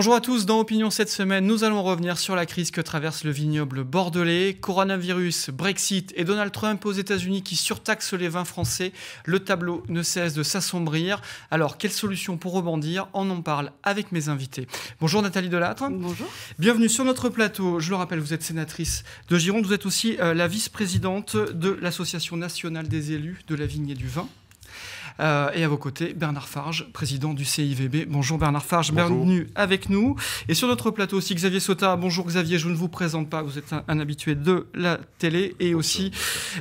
Bonjour à tous, dans Opinion cette semaine, nous allons revenir sur la crise que traverse le vignoble bordelais, coronavirus, Brexit et Donald Trump aux États-Unis qui surtaxe les vins français. Le tableau ne cesse de s'assombrir. Alors, quelle solution pour rebondir On en parle avec mes invités. Bonjour Nathalie Delattre. Bonjour. Bienvenue sur notre plateau. Je le rappelle, vous êtes sénatrice de Gironde, vous êtes aussi euh, la vice-présidente de l'Association nationale des élus de la vigne et du vin. Euh, et à vos côtés, Bernard Farge, président du CIVB. Bonjour Bernard Farge, bienvenue avec nous. Et sur notre plateau aussi, Xavier Sota. Bonjour Xavier, je ne vous présente pas, vous êtes un, habitué de la télé et aussi,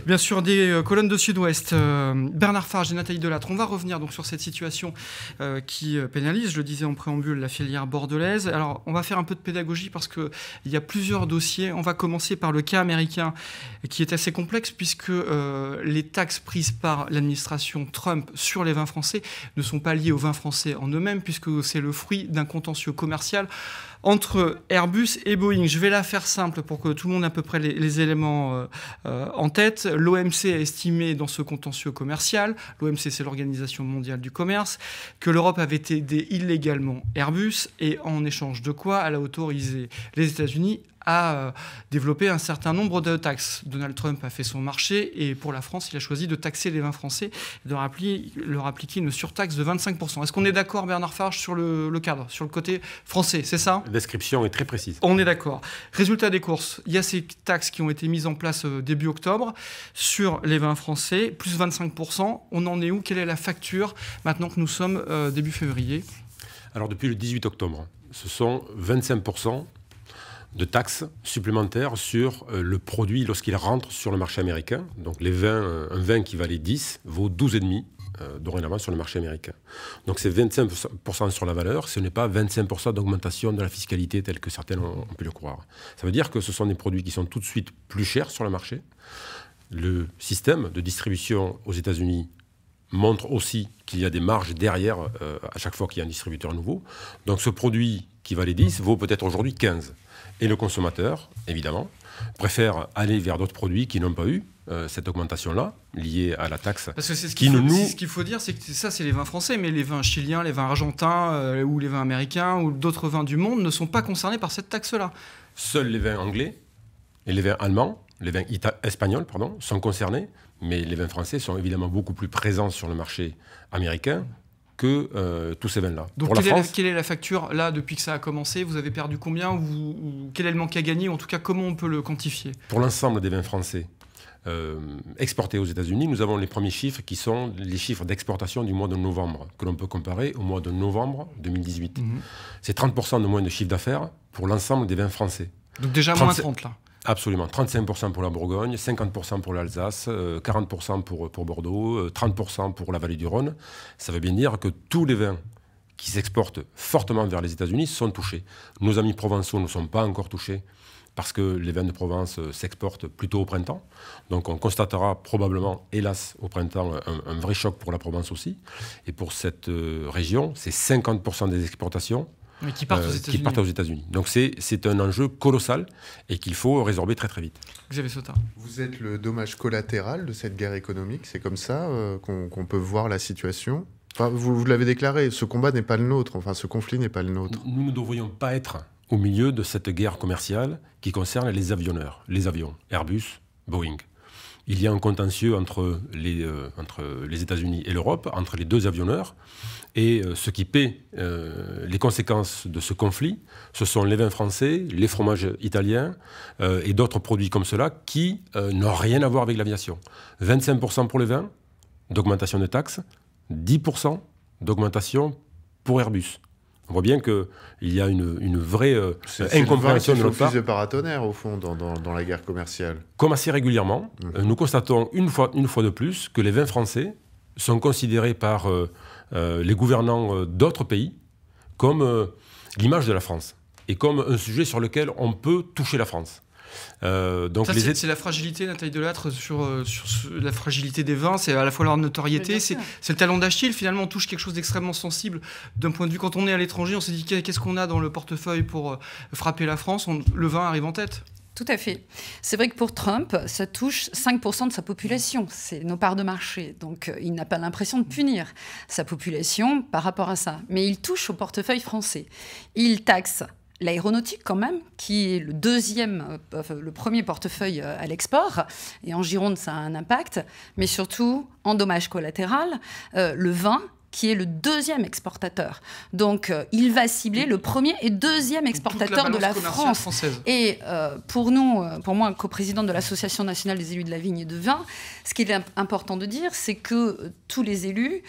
bien sûr, des euh, colonnes de Sud-Ouest. Euh, Bernard Farge et Nathalie Delattre, on va revenir donc sur cette situation qui pénalise, je le disais en préambule, la filière bordelaise. Alors, on va faire un peu de pédagogie parce qu'il y a plusieurs dossiers. On va commencer par le cas américain qui est assez complexe puisque les taxes prises par l'administration Trump sur les vins français ne sont pas liés aux vins français en eux-mêmes, puisque c'est le fruit d'un contentieux commercial entre Airbus et Boeing. Je vais la faire simple pour que tout le monde ait à peu près les, éléments euh, euh, en tête. L'OMC a estimé dans ce contentieux commercial, l'OMC c'est l'Organisation mondiale du commerce, que l'Europe avait aidé illégalement Airbus et en échange de quoi elle a autorisé les États-Unis a euh, développé un certain nombre de taxes. Donald Trump a fait son marché et pour la France, il a choisi de taxer les vins français, de leur appliquer, une surtaxe de 25%. Est-ce qu'on est d'accord, Bernard Farge, sur le, cadre, sur le côté français C'est ça La description est très précise. On est d'accord. Résultat des courses, il y a ces taxes qui ont été mises en place euh, début octobre sur les vins français, plus 25%. On en est où Quelle est la facture maintenant que nous sommes euh, début février Alors depuis le 18 octobre, ce sont 25% de taxes supplémentaires sur euh, le produit lorsqu'il rentre sur le marché américain. Donc les vins, euh, un vin qui valait 10 vaut 12,5 euh, dorénavant sur le marché américain. Donc c'est 25% sur la valeur, ce n'est pas 25% d'augmentation de la fiscalité telle que certains ont pu le croire. Ça veut dire que ce sont des produits qui sont tout de suite plus chers sur le marché. Le système de distribution aux États-Unis montre aussi qu'il y a des marges derrière à chaque fois qu'il y a un distributeur nouveau. Donc ce produit qui valait 10 vaut peut-être aujourd'hui 15. Et le consommateur, évidemment, préfère aller vers d'autres produits qui n'ont pas eu euh, cette augmentation-là, liée à la taxe. Parce que c'est ce qu'il faut, dire, c'est que ça, c'est les vins français, mais les vins chiliens, les vins argentins, euh, ou les vins américains, ou d'autres vins du monde ne sont pas concernés par cette taxe-là. Seuls les vins anglais et les vins allemands, les vins espagnols, pardon, sont concernés, mais les vins français sont évidemment beaucoup plus présents sur le marché américain que euh, tous ces vins-là. là Donc, quelle, est la, facture là depuis que ça a commencé Vous avez perdu combien ou, quel est le manque à gagner En tout cas, comment on peut le quantifier Pour l'ensemble des vins français euh, exportés aux États-Unis, nous avons les premiers chiffres qui sont les chiffres d'exportation du mois de novembre, que l'on peut comparer au mois de novembre 2018. Mhm. C'est 30% de moins de chiffre d'affaires pour l'ensemble des vins français. Donc déjà moins 30 là Absolument. 35% pour la Bourgogne, 50% pour l'Alsace, 40% euh, pour, Bordeaux, 30% euh, pour la vallée du Rhône. Ça veut bien dire que tous les vins qui s'exportent fortement vers les États-Unis sont touchés. Nos amis provençaux ne sont pas encore touchés parce que les vins de Provence euh, s'exportent plutôt au printemps. Donc on constatera probablement, hélas, au printemps, un, un vrai choc pour la Provence aussi. Et pour cette région, c'est 50% des exportations mais qui partent, aux euh, États-Unis. Donc c'est un enjeu colossal et qu'il faut résorber très très vite. Xavier Sautin. Vous êtes le dommage collatéral de cette guerre économique, c'est comme ça euh, qu'on peut voir la situation Vous, vous l'avez déclaré, ce combat n'est pas le nôtre, enfin ce conflit n'est pas le nôtre. Nous ne devrions pas être au milieu de cette guerre commerciale qui concerne les avionneurs, les avions, Airbus, Boeing il y a un contentieux euh, entre les, États-Unis et l'Europe, entre les deux avionneurs. Et euh, ce qui paie euh, les conséquences de ce conflit, ce sont les vins français, les fromages italiens et d'autres produits comme cela qui n'ont rien à voir avec l'aviation. 25% pour les vins d'augmentation de taxes, 10% d'augmentation pour Airbus. On voit bien qu'il y a une, vraie euh, incompréhension de notre part. de paratonnerre, au fond, dans, la guerre commerciale. Comme assez régulièrement, mhm. euh, nous constatons une fois, une fois de plus que les vins français sont considérés par euh, les gouvernants d'autres pays comme l'image de la France et comme un sujet sur lequel on peut toucher la France. Euh, donc c'est la fragilité, Nathalie Delattre, sur, euh, sur la fragilité des vins, c'est à la fois leur notoriété, c'est le talent d'Achille. Finalement, on touche quelque chose d'extrêmement sensible d'un point de vue. Quand on est à l'étranger, on se dit qu'est-ce qu'on a dans le portefeuille pour euh, frapper la France Le vin arrive en tête. Tout à fait. C'est vrai que pour Trump, ça touche 5% de sa population. C'est nos parts de marché. Donc il n'a pas l'impression de punir sa population par rapport à ça. Mais il touche au portefeuille français. Il taxe l'aéronautique quand même, qui est le deuxième, euh, le premier portefeuille euh, à l'export, et en Gironde ça a un impact, mais surtout en dommages collatéral, euh, le vin qui est le deuxième exportateur. Donc, il va cibler le premier et deuxième exportateur de la France. Et pour nous, pour moi, coprésident de l'Association nationale des élus de la vigne et de vin, ce qu'il est important de dire, c'est que tous les élus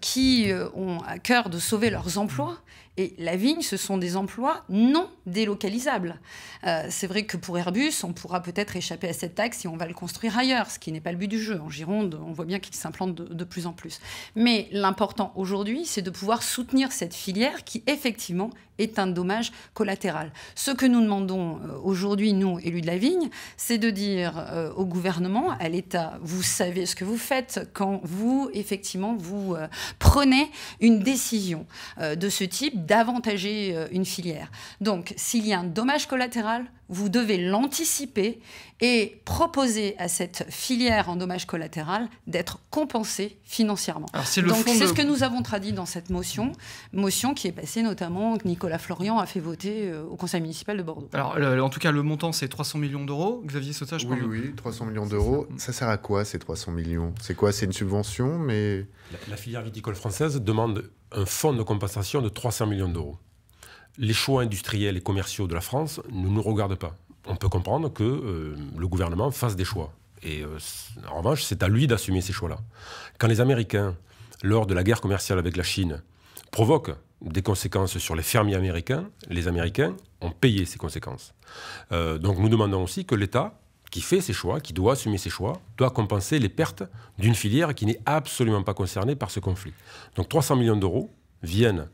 qui ont à cœur de sauver leurs emplois, et la vigne, ce sont des emplois non délocalisables. Euh, c'est vrai que pour Airbus, on pourra peut-être échapper à cette taxe si on va le construire ailleurs, ce qui n'est pas le but du jeu. En Gironde, on voit bien qu'il s'implante de, plus en plus. Mais l'important aujourd'hui, c'est de pouvoir soutenir cette filière qui, effectivement, est un dommage collatéral. Ce que nous demandons euh, aujourd'hui, nous, élus de la vigne, c'est de dire euh, au gouvernement, à l'État, vous savez ce que vous faites quand vous, effectivement, vous prenez une décision de ce type d'avantager euh, une filière. Donc, s'il y a un dommage collatéral, vous devez l'anticiper et proposer à cette filière en dommages collatéral d'être compensée financièrement. c'est ce que nous avons traduit dans cette motion, motion qui est passée notamment que Nicolas Florian a fait voter euh, au Conseil municipal de Bordeaux. Alors en tout cas le montant c'est 300 millions d'euros. Xavier Sautage. je oui, Oui, oui, 300 millions d'euros. Ça. sert à quoi ces 300 millions C'est quoi C'est une subvention, mais la, la filière viticole française demande un fonds de compensation de 300 millions d'euros les choix industriels et commerciaux de la France ne nous regardent pas on peut comprendre que euh, le gouvernement fasse des choix. Et euh, en revanche, c'est à lui d'assumer ces choix-là. Quand les Américains, lors de la guerre commerciale avec la Chine, provoquent des conséquences sur les fermiers américains, les Américains ont payé ces conséquences. Euh, donc nous demandons aussi que l'État, qui fait ses choix, qui doit assumer ses choix, doit compenser les pertes d'une filière qui n'est absolument pas concernée par ce conflit. Donc 300 millions d'euros viennent,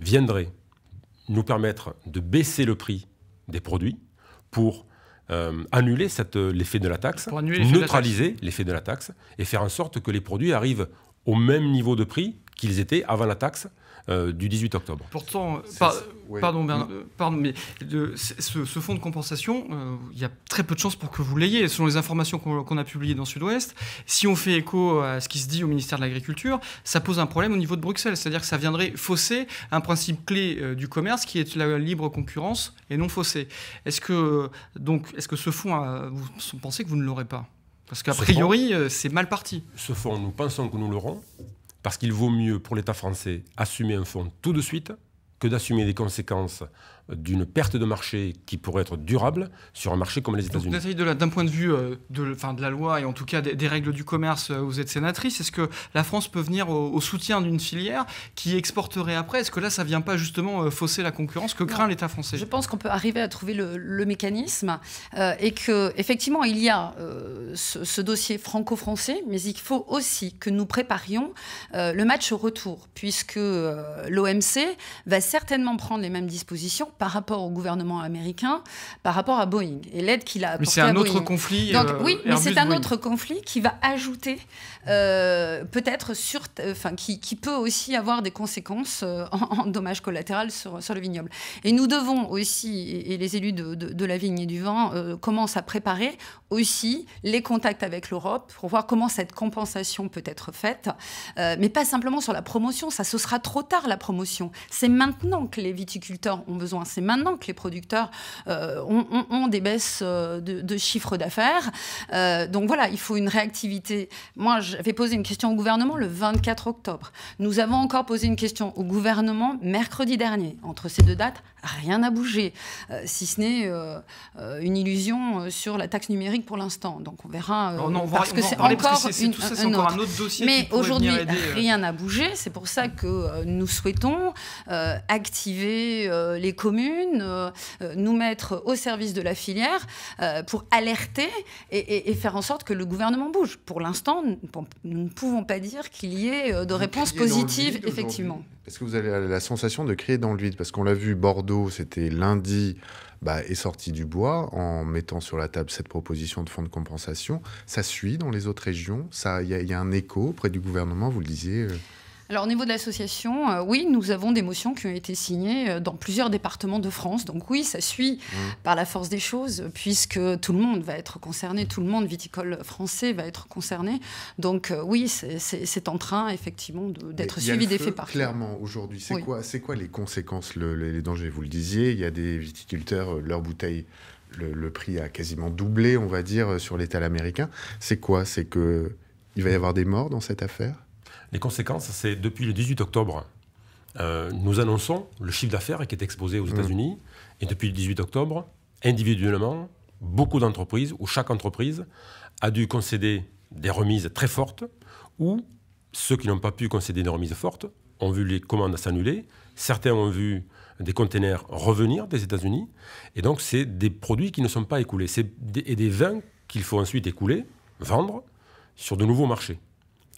viendraient nous permettre de baisser le prix des produits euh, euh, pour annuler l'effet de la taxe, neutraliser l'effet de la taxe et faire en sorte que les produits arrivent au même niveau de prix qu'ils étaient avant la taxe euh, du 18 octobre. Pourtant, euh, pardon, mais ce, fonds de compensation, euh, il y a très peu de chances pour que vous l'ayez. Selon les informations qu'on a publiées dans Sud-Ouest, si on fait écho à ce qui se dit au ministère de l'Agriculture, ça pose un problème au niveau de Bruxelles. C'est-à-dire que ça viendrait fausser un principe clé du commerce qui est la libre concurrence et non fausser. Est-ce que, donc, est -ce que ce fonds, vous pensez que vous ne l'aurez pas parce qu'a priori, c'est mal parti. Ce fonds, nous pensons que nous l'aurons. Parce qu'il vaut mieux pour l'État français assumer un fonds tout de suite que d'assumer des conséquences d'une perte de marché qui pourrait être durable sur un marché comme les États-Unis. D'un point de vue euh, de, de la loi et en tout cas des, règles du commerce, euh, vous êtes sénatrice, est-ce que la France peut venir au, soutien d'une filière qui exporterait après Est-ce que là, ça ne vient pas justement euh, fausser la concurrence que craint l'État français Je pense qu'on peut arriver à trouver le, mécanisme et que effectivement il y a ce, dossier franco-français, mais il faut aussi que nous préparions le match au retour, puisque l'OMC va certainement prendre les mêmes dispositions par rapport au gouvernement américain, par rapport à Boeing et l'aide qu'il a apportée. Euh, mais c'est un autre conflit. oui, mais c'est un autre conflit qui va ajouter euh, peut-être sur, enfin, qui, peut aussi avoir des conséquences euh, en, dommages collatéraux sur, le vignoble. Et nous devons aussi, et, les élus de, la vigne et du vin commencent à préparer aussi les contacts avec l'Europe pour voir comment cette compensation peut être faite, mais pas simplement sur la promotion, ça ce sera trop tard la promotion. C'est maintenant que les viticulteurs ont besoin. C'est maintenant que les producteurs euh, ont, des baisses euh, de, de chiffre d'affaires. Euh, donc voilà, il faut une réactivité. Moi, j'avais posé une question au gouvernement le 24 octobre. Nous avons encore posé une question au gouvernement mercredi dernier. Entre ces deux dates, rien n'a bougé, si ce n'est une illusion sur la taxe numérique pour l'instant. Donc on verra. on parce va, que c'est encore, tout ça, encore un autre dossier. Mais aujourd'hui, rien n'a bougé. C'est pour ça que nous souhaitons activer les communes euh, euh, nous mettre au service de la filière euh, pour alerter et, faire en sorte que le gouvernement bouge. Pour l'instant, nous ne pouvons pas dire qu'il y ait de réponse positive, effectivement. Est-ce que vous avez la sensation de crier dans le vide Parce qu'on l'a vu, Bordeaux, c'était lundi, bah, est sorti du bois en mettant sur la table cette proposition de fonds de compensation. Ça suit dans les autres régions Il y, y, a un écho auprès du gouvernement, vous le disiez alors au niveau de l'association, euh, oui, nous avons des motions qui ont été signées euh, dans plusieurs départements de France. Donc oui, ça suit mmh. par la force des choses, puisque tout le monde va être concerné, tout le monde viticole français va être concerné. Donc euh, oui, c'est en train effectivement d'être suivi des faits Clairement, aujourd'hui, c'est quoi, quoi, quoi les conséquences, les dangers Vous le disiez, il y a des viticulteurs, leur bouteille, le, le, prix a quasiment doublé, on va dire, sur l'étal américain. C'est quoi C'est que il va y avoir des morts dans cette affaire les conséquences, c'est depuis le 18 octobre, euh, nous annonçons le chiffre d'affaires qui est exposé aux mmh. États-Unis. Et depuis le 18 octobre, individuellement, beaucoup d'entreprises, ou chaque entreprise, a dû concéder des remises très fortes, ou ceux qui n'ont pas pu concéder des remises fortes ont vu les commandes s'annuler. Certains ont vu des containers revenir des États-Unis. Et donc, c'est des produits qui ne sont pas écoulés. C'est et des vins qu'il faut ensuite écouler, vendre sur de nouveaux marchés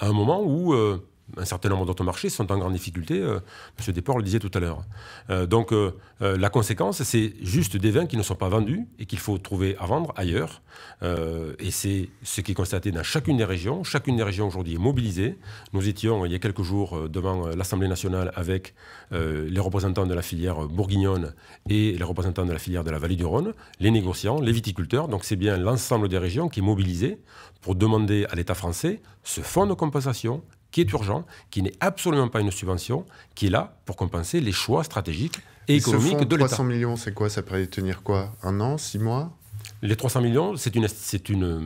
à un moment où euh, un certain nombre d'autres marchés sont en grande difficulté. Euh, M. Monsieur le disait tout à l'heure. Euh, donc euh, la conséquence, c'est juste des vins qui ne sont pas vendus et qu'il faut trouver à vendre ailleurs. et c'est ce qui est constaté dans chacune des régions. Chacune des régions aujourd'hui est mobilisée. Nous étions il y a quelques jours devant l'Assemblée nationale avec les représentants de la filière bourguignonne et les représentants de la filière de la vallée du Rhône, les négociants, les viticulteurs. Donc c'est bien l'ensemble des régions qui est mobilisé pour demander à l'État français ce fonds de compensation qui est urgent, qui n'est absolument pas une subvention, qui est là pour compenser les choix stratégiques et économiques ce fonds de l'État. 300 millions, c'est quoi Ça pourrait tenir quoi Un an Six mois Les 300 millions, c'est une, c'est une euh,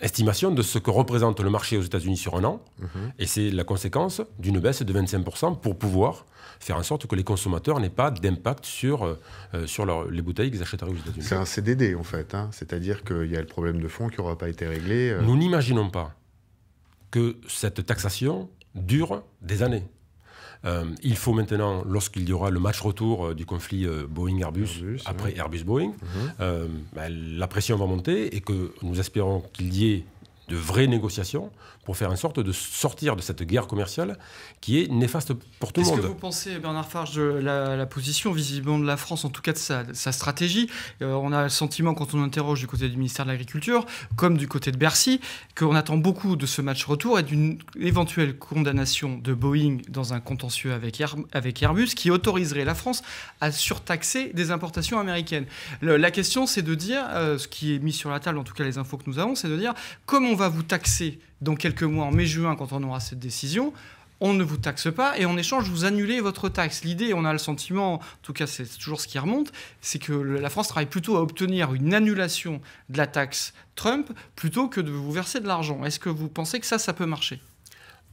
estimation de ce que représente le marché aux États-Unis sur un an, mhm. et c'est la conséquence d'une baisse de 25% pour pouvoir faire en sorte que les consommateurs n'aient pas d'impact sur, euh, euh, sur les bouteilles qu'ils achèteraient aux États-Unis. C'est un CDD en fait, hein. c'est-à-dire qu'il y a le problème de fond qui n'aura pas été réglé. Nous n'imaginons pas que cette taxation dure des années. Euh, il faut maintenant, lorsqu'il y aura le match retour euh, du conflit euh, Boeing-Airbus, après Airbus-Boeing, mhm. ben, la pression va monter et que nous espérons qu'il y ait de vraies négociations pour faire en sorte de sortir de cette guerre commerciale qui est néfaste pour tout le monde. Qu'est-ce que vous pensez, Bernard Farge, de la, position visiblement de la France, en tout cas de sa, sa stratégie euh, On a le sentiment, quand on interroge du côté du ministère de l'Agriculture, comme du côté de Bercy, qu'on attend beaucoup de ce match retour et d'une éventuelle condamnation de Boeing dans un contentieux avec, avec Airbus qui autoriserait la France à surtaxer des importations américaines. la question, c'est de dire, euh, ce qui est mis sur la table, en tout cas les infos que nous avons, c'est de dire, comment on va vous taxer dans quel que mois, en mai-juin, quand on aura cette décision, on ne vous taxe pas et en échange, vous annulez votre taxe. L'idée, on a le sentiment, en tout cas c'est toujours ce qui remonte, c'est que la France travaille plutôt à obtenir une annulation de la taxe Trump plutôt que de vous verser de l'argent. Est-ce que vous pensez que ça, ça peut marcher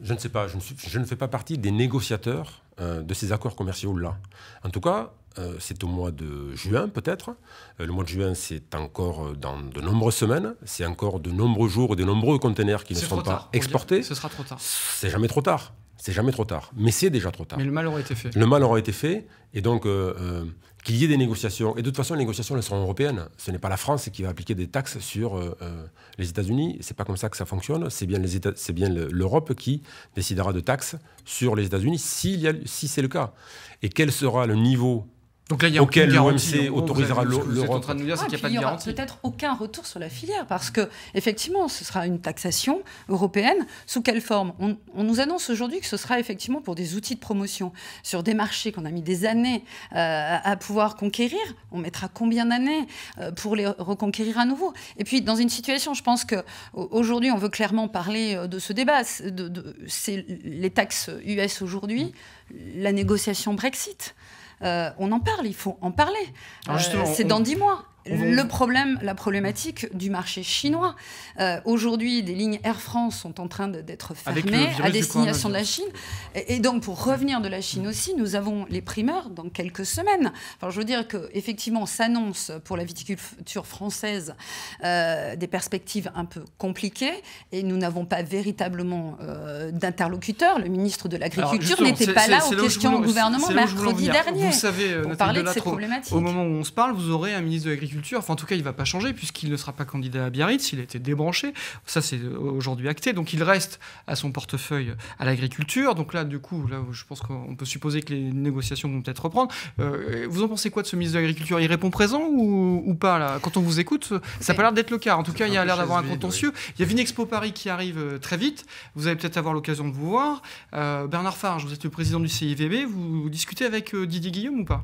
Je ne sais pas, je ne, fais pas partie des négociateurs euh, de ces accords commerciaux-là. En tout cas, euh, c'est au mois de juin peut-être. Euh, le mois de juin, c'est encore euh, dans de nombreuses semaines, c'est encore de nombreux jours et de nombreux conteneurs qui ne seront pas exportés. Ce sera trop tard. C'est jamais trop tard. C'est jamais trop tard. Mais c'est déjà trop tard. Mais le mal aura été fait. Le mal aura été fait. Et donc, qu'il y ait des négociations. Et de toute façon, les négociations, elles seront européennes. Ce n'est pas la France qui va appliquer des taxes sur les États-Unis. C'est pas comme ça que ça fonctionne. C'est bien, l'Europe qui décidera de taxes sur les États-Unis, si c'est le cas. Et quel sera le niveau donc là, il y a auquel l'OMC autorisera le, en train de nous dire, qu'il n'y a ah, pas de garantie. Il n'y aura peut-être aucun retour sur la filière, parce que effectivement, ce sera une taxation européenne. Sous quelle forme on, nous annonce aujourd'hui que ce sera effectivement pour des outils de promotion sur des marchés qu'on a mis des années euh, à pouvoir conquérir. On mettra combien d'années euh, pour les reconquérir à nouveau Et puis, dans une situation, je pense qu'aujourd'hui, on veut clairement parler euh, de ce débat. C'est les taxes US aujourd'hui, la négociation Brexit. Euh, on en parle, il faut en parler. Euh, c'est dans dix mois le problème, la problématique du marché chinois. Euh, aujourd'hui, des lignes Air France sont en train d'être fermées à destination de la Chine. Et, donc, pour revenir de la Chine aussi, nous avons les primeurs dans quelques semaines. Enfin, je veux dire qu'effectivement, s'annonce pour la viticulture française euh, des perspectives un peu compliquées et nous n'avons pas véritablement euh, d'interlocuteurs. d'interlocuteur. Le ministre de l'Agriculture n'était pas là aux questions au gouvernement mercredi dernier. Vous savez, parler de, ces problématiques. au moment où on se parle, vous aurez un ministre de l'Agriculture Enfin, en tout cas, il ne va pas changer puisqu'il ne sera pas candidat à Biarritz. Il a été débranché. Ça, c'est euh, aujourd'hui acté. Donc, il reste à son portefeuille à l'agriculture. Donc là, du coup, là, je pense qu'on peut supposer que les négociations vont peut-être reprendre. Euh, vous en pensez quoi de ce ministre de l'Agriculture Il répond présent ou, pas là Quand on vous écoute, ça n'a pas l'air d'être le cas. En tout cas, il y a l'air d'avoir un contentieux. Il y a Vinexpo Paris qui arrive euh, très vite. Vous allez peut-être avoir l'occasion de vous voir. Bernard Farge, vous êtes le président du CIVB. Vous, discutez avec Didier Guillaume ou pas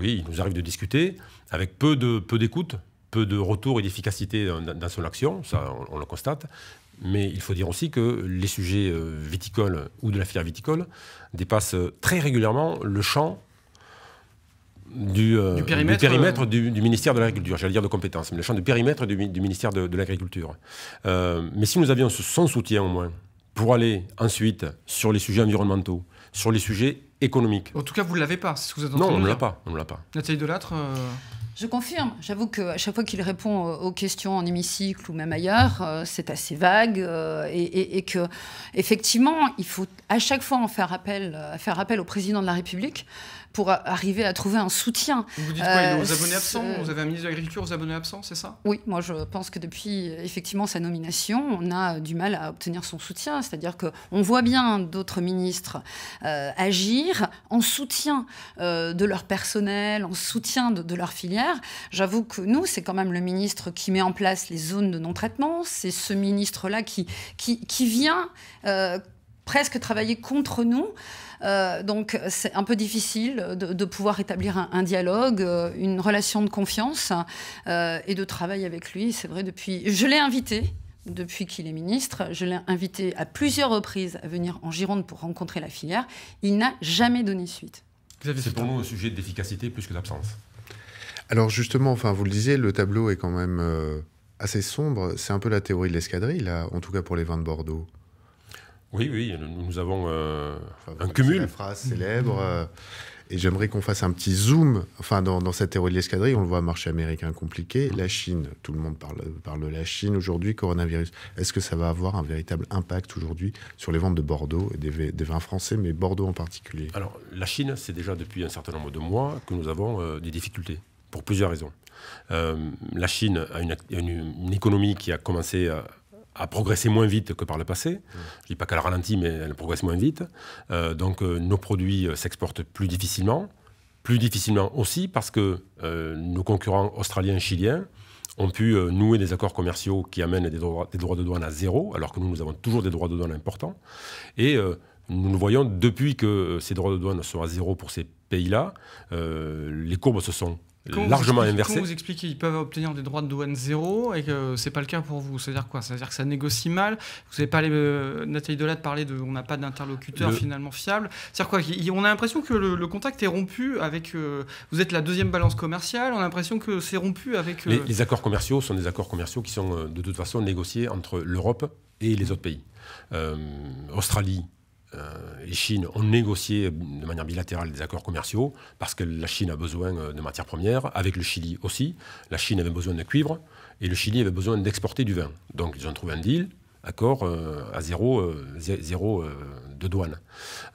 oui, il nous arrive de discuter avec peu d'écoute, peu, d'écoute, peu de retour et d'efficacité dans son action, ça on, le constate. Mais il faut dire aussi que les sujets euh, viticoles ou de la filière viticole dépassent euh, très régulièrement le champ du, euh, périmètre, du, ministère de l'Agriculture, j'allais dire de compétences, mais le champ du périmètre du, ministère de, l'Agriculture. mais si nous avions son soutien au moins, pour aller ensuite sur les sujets environnementaux, sur les sujets économiques. En tout cas, vous ne l'avez pas, c'est ce que vous êtes en train Non, on ne l'a pas. l'a pas. Nathalie Delattre euh, je confirme. J'avoue que à chaque fois qu'il répond aux questions en hémicycle ou même ailleurs, euh, c'est assez vague euh, et, et, que effectivement, il faut à chaque fois en faire appel, euh, faire appel au président de la République pour arriver à trouver un soutien. Vous dites quoi Aux abonnés absents Vous avez un ministre de l'Agriculture aux abonnés absents, c'est ça Oui, moi je pense que depuis effectivement sa nomination, on a du mal à obtenir son soutien. C'est-à-dire qu'on voit bien d'autres ministres agir en soutien de leur personnel, en soutien de, de leur filière J'avoue que nous, c'est quand même le ministre qui met en place les zones de non-traitement. C'est ce ministre-là qui, qui, vient euh, presque travailler contre nous. Euh, donc c'est un peu difficile de, pouvoir établir un, dialogue, euh, une relation de confiance et de travail avec lui. C'est vrai depuis. Je l'ai invité. Depuis qu'il est ministre, je l'ai invité à plusieurs reprises à venir en Gironde pour rencontrer la filière. Il n'a jamais donné suite. C'est pour nous un sujet d'efficacité plus que d'absence. Alors justement, enfin, vous le disiez, le tableau est quand même euh, assez sombre. C'est un peu la théorie de l'escadrille, en tout cas pour les vins de Bordeaux. Oui, oui, nous avons euh, un cumul. La phrase célèbre. Euh, et j'aimerais qu'on fasse un petit zoom. Enfin, dans, cette théorie de l'escadrille, on le voit, marché américain compliqué. Mm. La Chine, tout le monde parle, de la Chine aujourd'hui, coronavirus. Est-ce que ça va avoir un véritable impact aujourd'hui sur les ventes de Bordeaux et des, vins français, mais Bordeaux en particulier Alors, la Chine, c'est déjà depuis un certain nombre de mois que nous avons des difficultés pour plusieurs raisons. Euh, la Chine a une, économie qui a commencé euh, à progresser moins vite que par le passé. Je ne dis pas qu'elle ralentit, mais elle progresse moins vite. Euh, donc nos produits s'exportent plus difficilement. Plus difficilement aussi parce que nos concurrents australiens et chiliens ont pu nouer des accords commerciaux qui amènent des droits, des droits, de douane à zéro, alors que nous, nous avons toujours des droits de douane importants. Et nous nous voyons, depuis que ces droits de douane sont à zéro pour ces pays-là, les courbes se sont largement inversé. Quand vous expliquez qu'ils peuvent obtenir des droits de douane zéro et que c'est pas le cas pour vous, c'est-à-dire quoi C'est-à-dire que ça négocie mal. Vous avez parlé, euh, Nathalie de parler de, on n'a pas d'interlocuteur finalement fiable. C'est-à-dire quoi On a l'impression que le, contact est rompu avec. Euh, vous êtes la deuxième balance commerciale. On a l'impression que c'est rompu avec. Mais euh, les, accords commerciaux sont des accords commerciaux qui sont de toute façon négociés entre l'Europe et les autres pays. Australie, euh, et Chine ont négocié de manière bilatérale des accords commerciaux parce que la Chine a besoin euh, de matières premières, avec le Chili aussi. La Chine avait besoin de cuivre et le Chili avait besoin d'exporter du vin. Donc ils ont trouvé un deal, accord euh, à zéro, zéro de douane.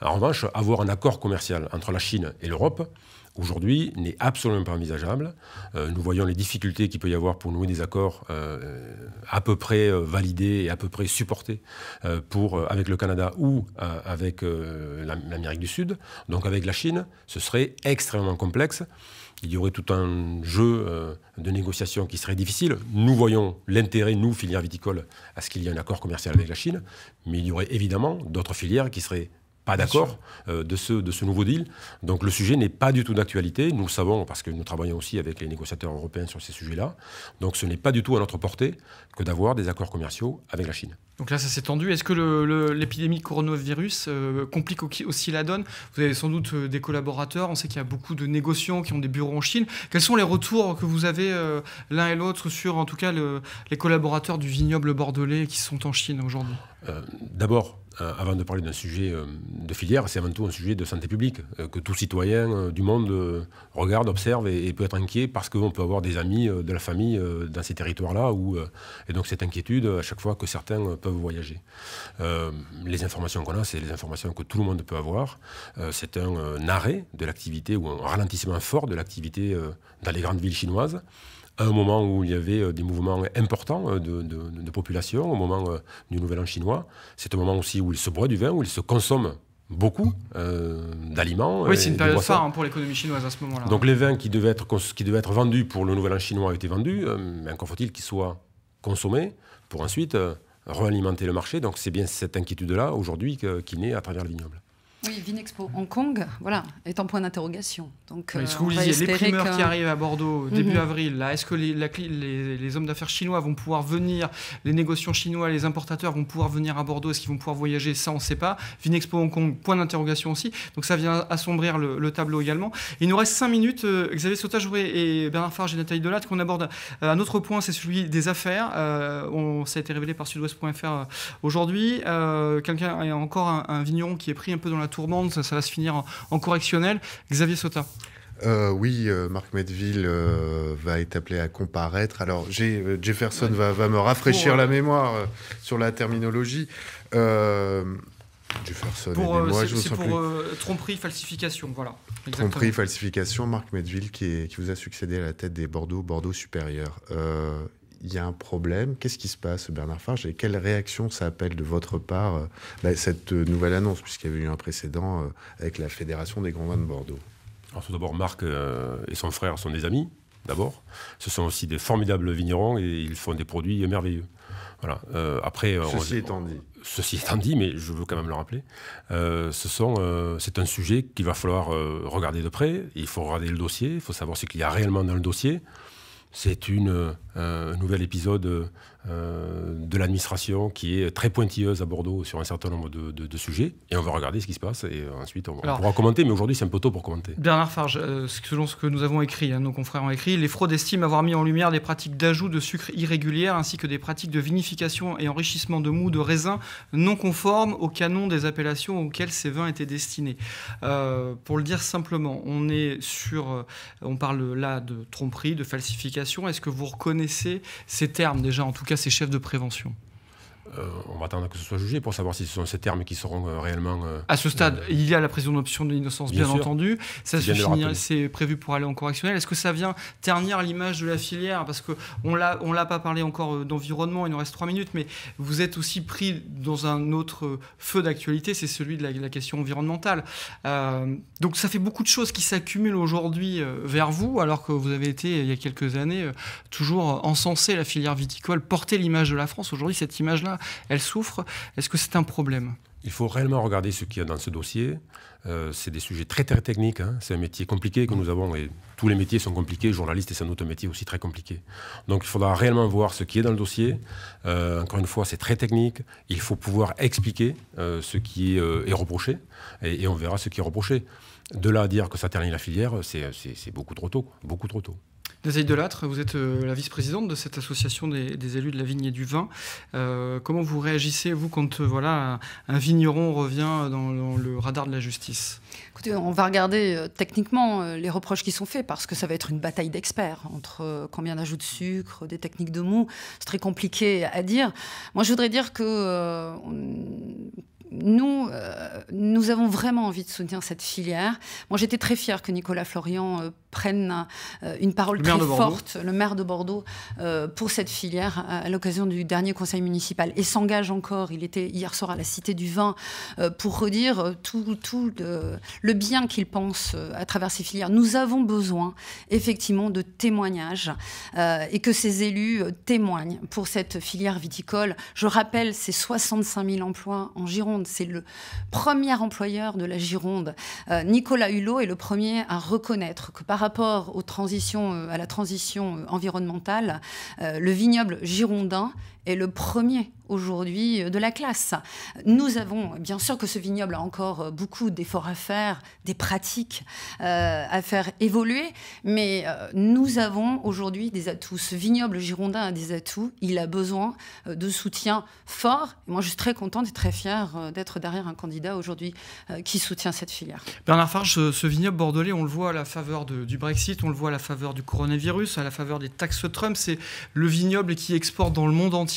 En revanche, avoir un accord commercial entre la Chine et l'Europe, aujourd'hui n'est absolument pas envisageable. Euh, nous voyons les difficultés qu'il peut y avoir pour nouer des accords euh, à peu près euh, validés et à peu près supportés pour, avec le Canada ou avec l'Amérique du Sud. Donc avec la Chine, ce serait extrêmement complexe il y aurait tout un jeu euh, de négociations qui serait difficile. Nous voyons l'intérêt, nous, filière viticole, à ce qu'il y ait un accord commercial avec la Chine, mais il y aurait évidemment d'autres filières qui seraient pas d'accord euh, de, ce, de ce nouveau deal. Donc le sujet n'est pas du tout d'actualité. Nous le savons, parce que nous travaillons aussi avec les négociateurs européens sur ces sujets-là, donc ce n'est pas du tout à notre portée que d'avoir des accords commerciaux avec la Chine. Donc là, ça s'est tendu. Est-ce que l'épidémie coronavirus euh, complique aussi la donne Vous avez sans doute euh, des collaborateurs. On sait qu'il y a beaucoup de négociants qui ont des bureaux en Chine. Quels sont les retours que vous avez euh, l'un et l'autre sur, en tout cas, les collaborateurs du vignoble bordelais qui sont en Chine aujourd'hui D'abord, euh, avant de parler d'un sujet euh, de filière, c'est avant tout un sujet de santé publique, euh, que tout citoyen du monde regarde, observe et, peut être inquiet parce qu'on peut avoir des amis de la famille dans ces territoires-là. et donc cette inquiétude, à chaque fois que certains peuvent voyager. les informations qu'on a, c'est les informations que tout le monde peut avoir. c'est un arrêt de l'activité ou un ralentissement fort de l'activité dans les grandes villes chinoises à un moment où il y avait euh, des mouvements euh, importants euh, de, population, au moment du Nouvel An chinois. C'est un moment aussi où il se boit du vin, où il se consomme beaucoup d'aliments. Oui, c'est une période phare hein, pour l'économie chinoise à ce moment-là. Donc les vins qui devaient, être, qui être vendus pour le Nouvel An chinois ont été vendus, mais encore faut-il qu'ils soient consommés pour ensuite réalimenter le marché. Donc c'est bien cette inquiétude-là aujourd'hui qui naît à travers le vignoble. Oui, Vinexpo Hong Kong, voilà, est en point d'interrogation. Donc, euh, les primeurs qui arrivent à Bordeaux début mhm. avril, là, est-ce que les, la, hommes d'affaires chinois vont pouvoir venir, les négociants chinois, les importateurs vont pouvoir venir à Bordeaux, est-ce qu'ils vont pouvoir voyager Ça, on ne sait pas. Vinexpo Hong Kong, point d'interrogation aussi. Donc ça vient assombrir le, tableau également. Il nous reste 5 minutes, euh, Xavier Sautage et Bernard Farge et Nathalie Delatte, qu'on aborde euh, un autre point, c'est celui des affaires. on, ça a été révélé par sudouest.fr aujourd'hui. Quelqu'un, encore un, un vigneron qui est pris un peu dans la ça, va se finir en, correctionnel. Xavier Sota. Euh, oui, euh, Marc Medville euh, va être appelé à comparaître. Alors, Jefferson va, me rafraîchir la mémoire sur la terminologie. Jefferson, pour, je tromperie, falsification, voilà. Exactement. Tromperie, falsification, Marc Medville qui, qui, vous a succédé à la tête des Bordeaux, Bordeaux supérieur il y a un problème. Qu'est-ce qui se passe, Bernard Farge Et quelle réaction ça appelle de votre part euh, bah, cette euh, nouvelle annonce, puisqu'il y avait eu un précédent euh, avec la Fédération des Grands Vins de Bordeaux Alors, tout d'abord, Marc et son frère sont des amis, d'abord. Ce sont aussi des formidables vignerons et ils font des produits merveilleux. Voilà. après, ceci étant dit. ceci étant dit, mais je veux quand même le rappeler, euh, c'est un sujet qu'il va falloir regarder de près. Il faut regarder le dossier, il faut savoir ce qu'il y a réellement dans le dossier. C'est euh, un nouvel épisode euh, euh, de l'administration qui est très pointilleuse à Bordeaux sur un certain nombre de, sujets. Et on va regarder ce qui se passe et euh, ensuite on, pourra commenter, mais aujourd'hui c'est un peu tôt pour commenter. Bernard Farge, euh, selon ce que nous avons écrit, hein, nos confrères ont écrit, les fraudes estiment avoir mis en lumière des pratiques d'ajout de sucre irrégulière ainsi que des pratiques de vinification et enrichissement de mou de raisin non conformes au canon des appellations auxquelles ces vins étaient destinés. pour le dire simplement, on est sur, on parle là de tromperie, de falsification. Est-ce que vous reconnaissez ces termes déjà en tout cas cas ses chefs de prévention. Euh, on va attendre que ce soit jugé pour savoir si ce sont ces termes qui seront euh, réellement. Euh, à ce stade, il y a la présomption d'innocence, bien, bien entendu. Ça se c'est prévu pour aller en correctionnel. Est-ce que ça vient ternir l'image de la filière Parce que on l'a, pas parlé encore d'environnement. Il nous reste trois minutes, mais vous êtes aussi pris dans un autre feu d'actualité, c'est celui de la, question environnementale. donc ça fait beaucoup de choses qui s'accumulent aujourd'hui vers vous, alors que vous avez été il y a quelques années toujours encensé la filière viticole, porter l'image de la France. Aujourd'hui, cette image-là elle souffre. Est-ce que c'est un problème il faut réellement regarder ce qu'il y a dans ce dossier. Euh, c'est des sujets très, très techniques. Hein. C'est un métier compliqué que nous avons et tous les métiers sont compliqués. Journaliste est sans doute métier aussi très compliqué. Donc il faudra réellement voir ce qui est dans le dossier. Euh, encore une fois, c'est très technique. Il faut pouvoir expliquer euh, ce qui est, reproché et, et, on verra ce qui est reproché. De là à dire que ça termine la filière, c'est beaucoup trop tôt. Beaucoup trop tôt des idolâtres. Vous êtes euh, la vice-présidente de cette association des, élus de la vigne et du vin. Euh, comment vous réagissez, vous, quand euh, voilà, un, vigneron revient dans, le radar de la justice Écoutez, on va regarder techniquement les reproches qui sont faits, parce que ça va être une bataille d'experts entre combien d'ajouts de sucre, des techniques de mou. C'est très compliqué à dire. Moi, je voudrais dire que nous, nous avons vraiment envie de soutenir cette filière. Moi, j'étais très fière que Nicolas Florian prennent euh, une parole très forte, le maire de Bordeaux, euh, pour cette filière euh, à l'occasion du dernier conseil municipal et s'engage encore. Il était hier soir à la Cité du Vin pour redire tout, le, bien qu'il pense à travers ces filières. Nous avons besoin effectivement de témoignages et que ces élus témoignent pour cette filière viticole. Je rappelle, ces 65 000 emplois en Gironde. C'est le premier employeur de la Gironde. Nicolas Hulot est le premier à reconnaître que par rapport aux transitions, euh, à la transition euh, environnementale, euh, le vignoble girondin est le premier aujourd'hui euh, de la classe. Nous avons, bien sûr que ce vignoble a encore euh, beaucoup d'efforts à faire, des pratiques euh, à faire évoluer, mais nous avons aujourd'hui des atouts. Ce vignoble girondin a des atouts, il a besoin de soutien fort. moi, je suis très contente et très fière d'être derrière un candidat aujourd'hui qui soutient cette filière. Bernard Farge, ce, vignoble bordelais, on le voit à la faveur du Brexit, on le voit à la faveur du coronavirus, à la faveur des taxes Trump, c'est le vignoble qui exporte dans le monde entier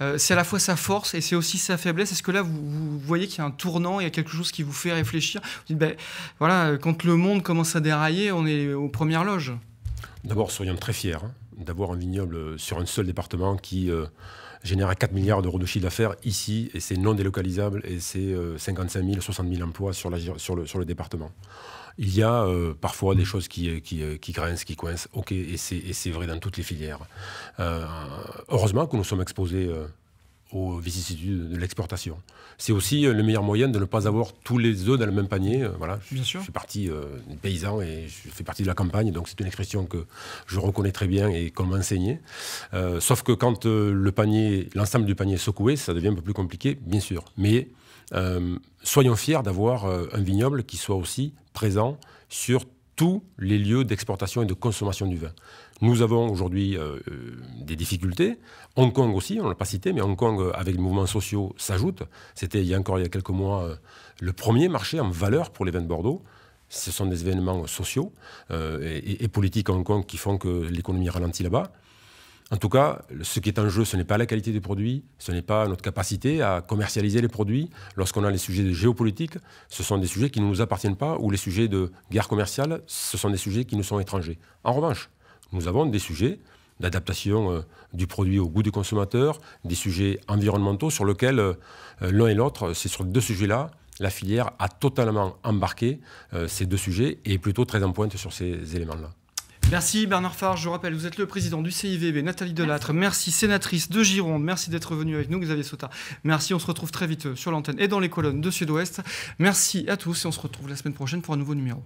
euh, c'est à la fois sa force et c'est aussi sa faiblesse. Est-ce que là, vous, voyez qu'il y a un tournant, il y a quelque chose qui vous fait réfléchir Vous dites, ben, voilà, quand le monde commence à dérailler, on est aux premières loges. D'abord, soyons très fiers hein, d'avoir un vignoble sur un seul département qui euh, génère 4 milliards d'euros de chiffre d'affaires ici, et c'est non délocalisable, et c'est 55 000, 60 000 emplois sur le département. Il y a euh, parfois des mm. choses qui, euh, euh, qui, grincent, qui coincent. OK, et c'est vrai dans toutes les filières. heureusement que nous sommes exposés aux vicissitudes de l'exportation. C'est aussi le meilleur moyen de ne pas avoir tous les œufs dans le même panier. Voilà, je, fais sûr. des suis parti paysan et je fais partie de la campagne, donc c'est une expression que je reconnais très bien et qu'on m'a enseignée. sauf que quand le panier, l'ensemble du panier est secoué, ça devient un peu plus compliqué, bien sûr. Mais euh, soyons fiers d'avoir euh, un vignoble qui soit aussi présent sur tous les lieux d'exportation et de consommation du vin. Nous avons aujourd'hui euh, des difficultés. Hong Kong aussi, on ne l'a pas cité, mais Hong Kong, avec les mouvements sociaux, s'ajoute. C'était il y a encore il y a quelques mois le premier marché en valeur pour les vins de Bordeaux. Ce sont des événements sociaux et, et, politiques à Hong Kong qui font que l'économie ralentit là-bas. En tout cas, ce qui est en jeu, ce n'est pas la qualité des produits, ce n'est pas notre capacité à commercialiser les produits. Lorsqu'on a les sujets de géopolitique, ce sont des sujets qui ne nous appartiennent pas, ou les sujets de guerre commerciale, ce sont des sujets qui nous sont étrangers. En revanche, nous avons des sujets d'adaptation euh, du produit au goût du consommateur, des sujets environnementaux sur lesquels euh, l'un et l'autre, c'est sur deux sujets-là, la filière a totalement embarqué euh, ces deux sujets et est plutôt très en pointe sur ces éléments-là. Merci Bernard Farge, je rappelle, vous êtes le président du CIVB, Nathalie Delattre, merci, sénatrice de Gironde, merci d'être venue avec nous Xavier Sauta, merci, on se retrouve très vite euh, sur l'antenne et dans les colonnes de Sud-Ouest, merci à tous et on se retrouve la semaine prochaine pour un nouveau numéro.